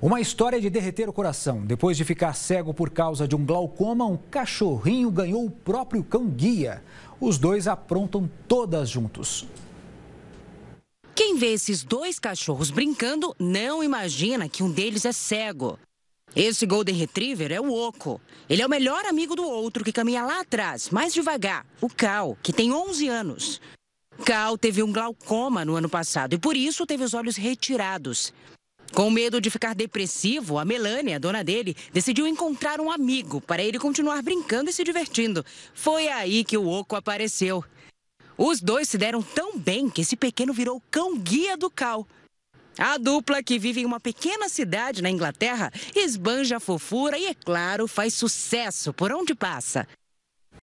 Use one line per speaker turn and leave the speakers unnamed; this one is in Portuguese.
Uma história de derreter o coração. Depois de ficar cego por causa de um glaucoma, um cachorrinho ganhou o próprio cão guia. Os dois aprontam todas juntos.
Quem vê esses dois cachorros brincando não imagina que um deles é cego. Esse Golden Retriever é o Oco. Ele é o melhor amigo do outro que caminha lá atrás, mais devagar, o Cal, que tem 11 anos. Cal teve um glaucoma no ano passado e por isso teve os olhos retirados. Com medo de ficar depressivo, a Melânia, dona dele, decidiu encontrar um amigo para ele continuar brincando e se divertindo. Foi aí que o Oco apareceu. Os dois se deram tão bem que esse pequeno virou cão guia do Cal. A dupla, que vive em uma pequena cidade na Inglaterra, esbanja fofura e, é claro, faz sucesso por onde passa.